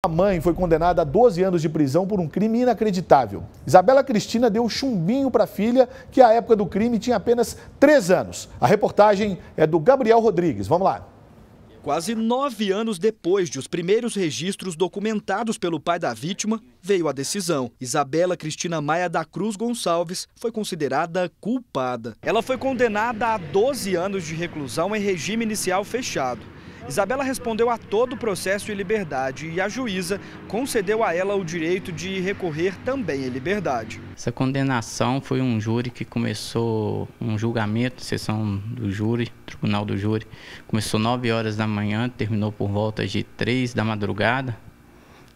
A mãe foi condenada a 12 anos de prisão por um crime inacreditável. Isabela Cristina deu chumbinho para a filha, que à época do crime tinha apenas 3 anos. A reportagem é do Gabriel Rodrigues. Vamos lá. Quase nove anos depois de os primeiros registros documentados pelo pai da vítima, veio a decisão. Isabela Cristina Maia da Cruz Gonçalves foi considerada culpada. Ela foi condenada a 12 anos de reclusão em regime inicial fechado. Isabela respondeu a todo o processo em liberdade e a juíza concedeu a ela o direito de recorrer também em liberdade. Essa condenação foi um júri que começou um julgamento, sessão do júri, tribunal do júri, começou 9 horas da manhã, terminou por volta de 3 da madrugada.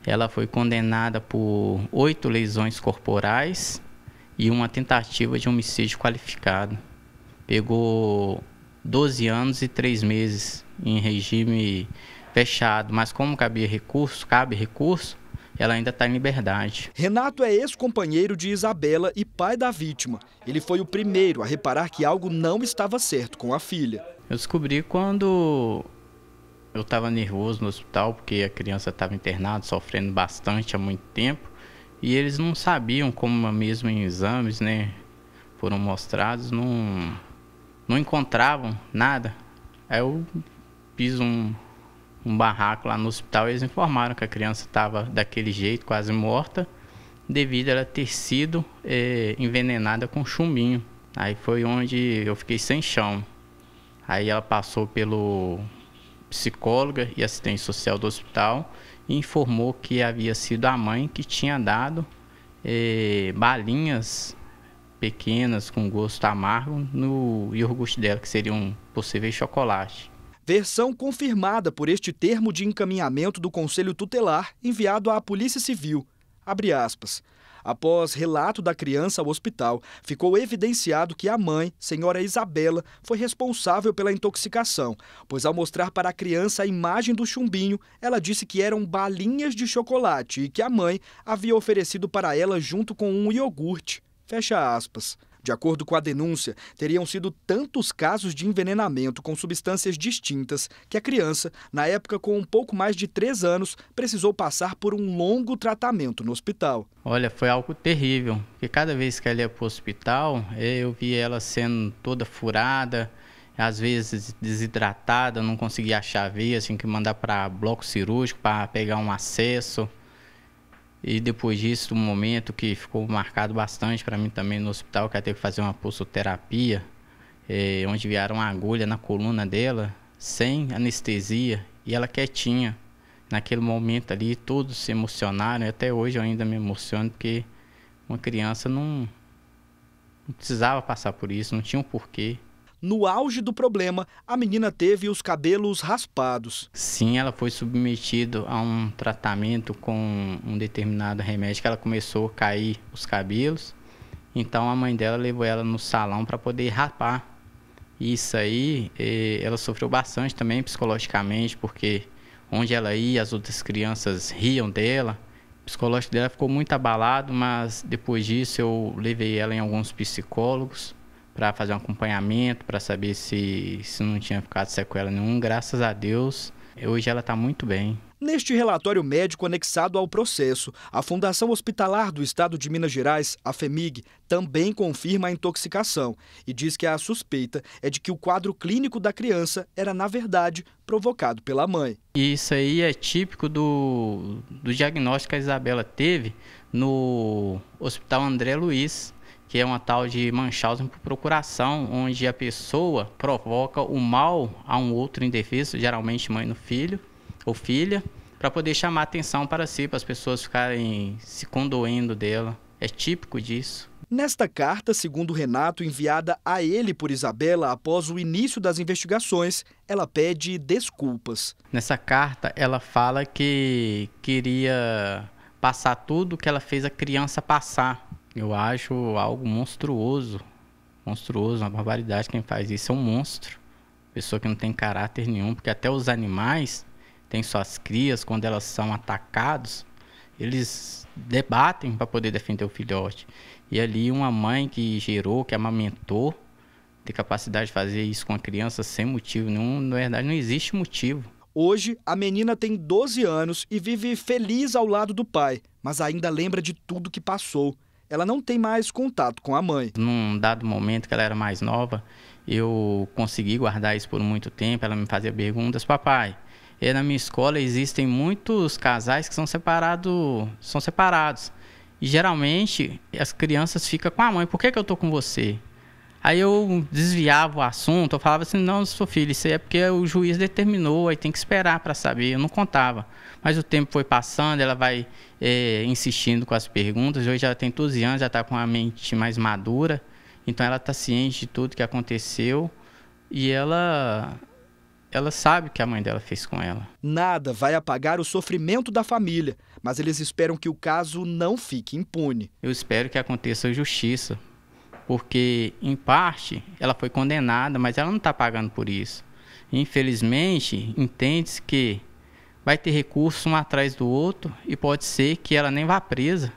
Ela foi condenada por oito lesões corporais e uma tentativa de homicídio qualificado. Pegou 12 anos e 3 meses em regime fechado, mas como cabia recurso, cabe recurso, ela ainda está em liberdade. Renato é ex-companheiro de Isabela e pai da vítima. Ele foi o primeiro a reparar que algo não estava certo com a filha. Eu descobri quando eu estava nervoso no hospital, porque a criança estava internada, sofrendo bastante há muito tempo, e eles não sabiam como mesmo em exames, né, foram mostrados, não, não encontravam nada. Aí eu fiz um, um barraco lá no hospital. Eles informaram que a criança estava daquele jeito, quase morta, devido a ela ter sido é, envenenada com chuminho. Aí foi onde eu fiquei sem chão. Aí ela passou pelo psicóloga e assistente social do hospital e informou que havia sido a mãe que tinha dado é, balinhas pequenas com gosto amargo no iogurte dela, que seriam possíveis chocolate versão confirmada por este termo de encaminhamento do Conselho Tutelar enviado à Polícia Civil. Abre aspas. Após relato da criança ao hospital, ficou evidenciado que a mãe, senhora Isabela, foi responsável pela intoxicação, pois ao mostrar para a criança a imagem do chumbinho, ela disse que eram balinhas de chocolate e que a mãe havia oferecido para ela junto com um iogurte. Fecha aspas. De acordo com a denúncia, teriam sido tantos casos de envenenamento com substâncias distintas que a criança, na época com um pouco mais de 3 anos, precisou passar por um longo tratamento no hospital. Olha, foi algo terrível, porque cada vez que ela ia para o hospital, eh, eu via ela sendo toda furada, às vezes desidratada, não conseguia achar a tinha que mandar para bloco cirúrgico para pegar um acesso. E depois disso, um momento que ficou marcado bastante para mim também no hospital, que ela é teve que fazer uma pulsoterapia, eh, onde vieram uma agulha na coluna dela, sem anestesia, e ela quietinha. Naquele momento ali, todos se emocionaram, e até hoje eu ainda me emociono, porque uma criança não, não precisava passar por isso, não tinha um porquê no auge do problema, a menina teve os cabelos raspados. Sim, ela foi submetida a um tratamento com um determinado remédio que ela começou a cair os cabelos. Então a mãe dela levou ela no salão para poder rapar. Isso aí, eh, ela sofreu bastante também psicologicamente, porque onde ela ia, as outras crianças riam dela. O psicológico dela ficou muito abalado, mas depois disso eu levei ela em alguns psicólogos para fazer um acompanhamento, para saber se, se não tinha ficado sequela nenhuma. Graças a Deus, hoje ela está muito bem. Neste relatório médico anexado ao processo, a Fundação Hospitalar do Estado de Minas Gerais, a FEMIG, também confirma a intoxicação e diz que a suspeita é de que o quadro clínico da criança era, na verdade, provocado pela mãe. Isso aí é típico do, do diagnóstico que a Isabela teve no Hospital André Luiz, que é uma tal de Munchausen por procuração, onde a pessoa provoca o mal a um outro indefeso, geralmente mãe no filho ou filha, para poder chamar atenção para si, para as pessoas ficarem se condoendo dela. É típico disso. Nesta carta, segundo Renato, enviada a ele por Isabela após o início das investigações, ela pede desculpas. Nessa carta, ela fala que queria passar tudo que ela fez a criança passar eu acho algo monstruoso. Monstruoso, uma barbaridade quem faz isso. É um monstro. Pessoa que não tem caráter nenhum. Porque até os animais têm suas crias, quando elas são atacados, eles debatem para poder defender o filhote. E ali uma mãe que gerou, que amamentou, tem capacidade de fazer isso com a criança sem motivo nenhum, na verdade não existe motivo. Hoje, a menina tem 12 anos e vive feliz ao lado do pai, mas ainda lembra de tudo que passou ela não tem mais contato com a mãe. Num dado momento que ela era mais nova, eu consegui guardar isso por muito tempo. Ela me fazia perguntas, papai. E eh, na minha escola existem muitos casais que são separados, são separados. E geralmente as crianças ficam com a mãe. Por que, que eu tô com você? Aí eu desviava o assunto, eu falava assim: não, seu filho, isso é porque o juiz determinou, aí tem que esperar para saber. Eu não contava. Mas o tempo foi passando, ela vai é, insistindo com as perguntas. Hoje ela tem 12 anos, já está com a mente mais madura, então ela está ciente de tudo que aconteceu e ela ela sabe que a mãe dela fez com ela. Nada vai apagar o sofrimento da família, mas eles esperam que o caso não fique impune. Eu espero que aconteça justiça porque em parte ela foi condenada, mas ela não está pagando por isso. Infelizmente, entende-se que vai ter recurso um atrás do outro e pode ser que ela nem vá presa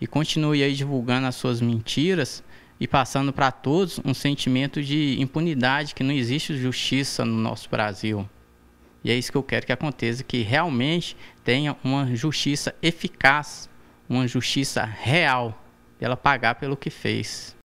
e continue aí divulgando as suas mentiras e passando para todos um sentimento de impunidade que não existe justiça no nosso Brasil. E é isso que eu quero que aconteça, que realmente tenha uma justiça eficaz, uma justiça real, ela pagar pelo que fez.